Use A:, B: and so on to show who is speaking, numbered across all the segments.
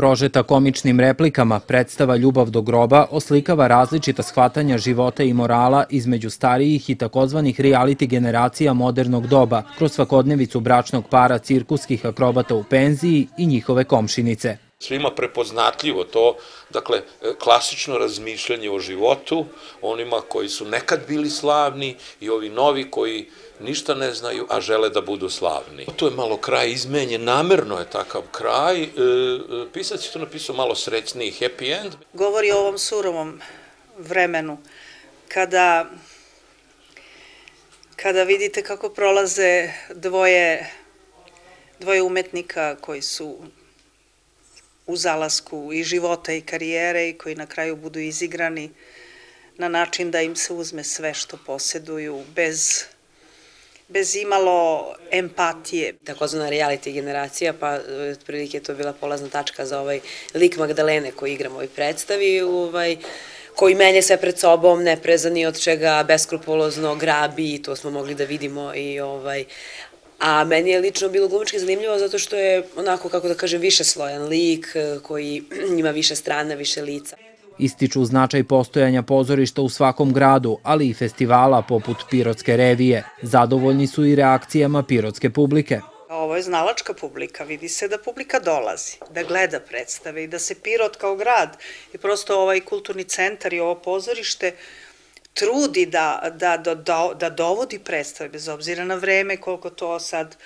A: Prožeta komičnim replikama, predstava Ljubav do groba oslikava različita shvatanja života i morala između starijih i takozvanih reality generacija modernog doba kroz svakodnevicu bračnog para cirkuskih akrobata u penziji i njihove komšinice
B: svima prepoznatljivo to, dakle, klasično razmišljanje o životu, onima koji su nekad bili slavni i ovi novi koji ništa ne znaju, a žele da budu slavni. To je malo kraj izmenjen, namerno je takav kraj. E, e pisac je to napisao malo srećniji, happy end.
C: Govori o ovom surovom vremenu, kada, kada vidite kako prolaze dvoje, dvoje umetnika koji su u zalasku i života i karijere i koji na kraju budu izigrani na način da im se uzme sve što poseduju bez bez
D: imalo empatije. Takozvana reality generacija, pa e, otprilike to bila polazna tačka za ovaj lik Magdalene koji igram ovoj predstavi, ovaj, koji menje sve pred sobom, neprezani od čega, beskrupulozno grabi, to smo mogli da vidimo i ovaj, A meni je lično bilo glumički zanimljivo zato što je onako, kako da kažem, više slojan lik eh, koji ima više strana, više lica.
A: Ističu značaj postojanja pozorišta u svakom gradu, ali i festivala poput Pirotske revije. Zadovoljni su i reakcijama pirotske publike.
C: Ovo je znalačka publika, vidi se da publika dolazi, da gleda predstave i da se Pirot kao grad i prosto ovaj kulturni centar i ovo pozorište trudi da, da, da, da dovodi predstave, bez obzira na vreme, koliko to sad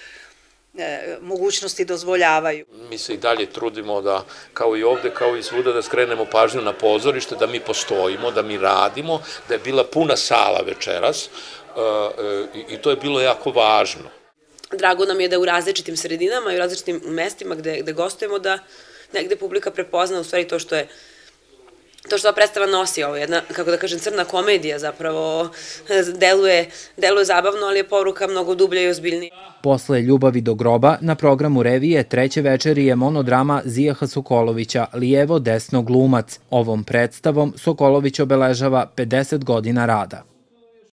C: e, mogućnosti dozvoljavaju.
B: Mi se i dalje trudimo da, kao i ovde, kao i svuda, da skrenemo pažnju na pozorište, da mi postojimo, da mi radimo, da je bila puna sala večeras e, e, i to je bilo jako važno.
D: Drago nam je da u različitim sredinama i u različitim mestima gde, gde gostujemo da negde publika prepozna u stvari to što je to što ova predstava nosi, ovo jedna, kako da kažem, crna komedija zapravo, eh, deluje, deluje zabavno, ali je poruka mnogo dublja i ozbiljnija.
A: Posle Ljubavi do groba, na programu revije treće večeri je monodrama Zijaha Sokolovića, Lijevo desno glumac. Ovom predstavom Sokolović obeležava 50 godina rada.